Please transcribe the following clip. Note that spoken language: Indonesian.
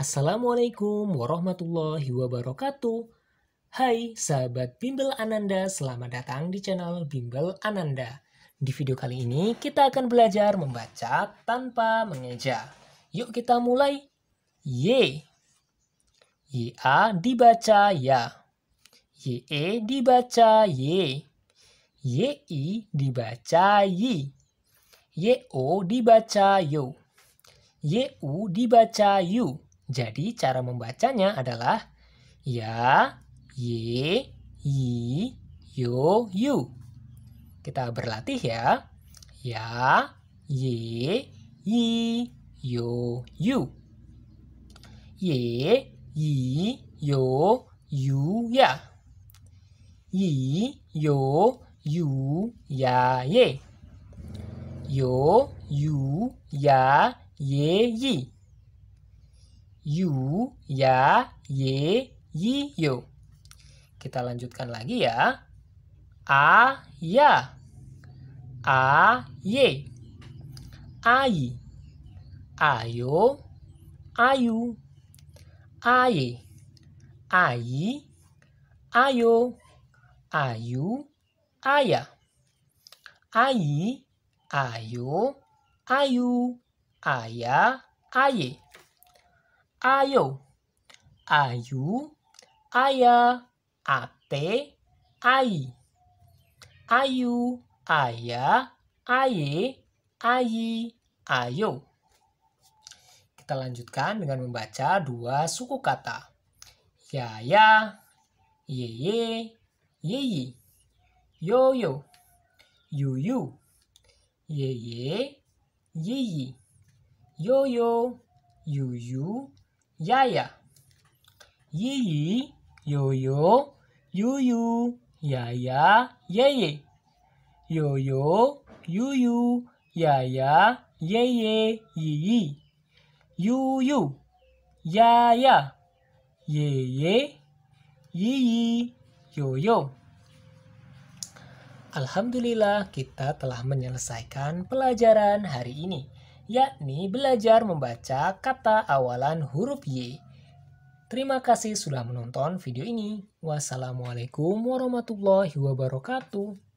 Assalamualaikum warahmatullahi wabarakatuh. Hai sahabat Bimbel Ananda, selamat datang di channel Bimbel Ananda. Di video kali ini kita akan belajar membaca tanpa mengeja. Yuk kita mulai. Y. Y a dibaca ya. Y e dibaca y. Y i dibaca y. Y o dibaca yo. Y u dibaca yu. Jadi cara membacanya adalah ya, ye, yi, yo, yu. Kita berlatih ya. Ya, ye, yi, yo, yu. Ye, yi, yo, yu, ya. Yi, yo, yu, ya, ye. Yo, yu, ya, ye, yi yu, ya, ye, yi, yo. Kita lanjutkan lagi ya. A, ya. A, ye. Ai. Ayo. Ayu. Aye. Ai. Ayo. Ayu. Aya. Ai. Ayo. Ayu. Aya. Aye ayo, ayu, aya, ate, ai. Ayu, aya, aye, ayi, ayo. Kita lanjutkan dengan membaca dua suku kata. Yaya, yeye, yeyi, yoyo, yuyu, yeye, yeyi, yoyo, yuyu, Yaya. Yiyi, Yoyo, Yuyu, Yaya, Yeye. Yoyo, Yuyu, Yaya, Yeye, Yiyi. Yuyu, Yaya, Yeye, Yiyi, Yoyo. Alhamdulillah kita telah menyelesaikan pelajaran hari ini yakni belajar membaca kata awalan huruf Y. Terima kasih sudah menonton video ini. Wassalamualaikum warahmatullahi wabarakatuh.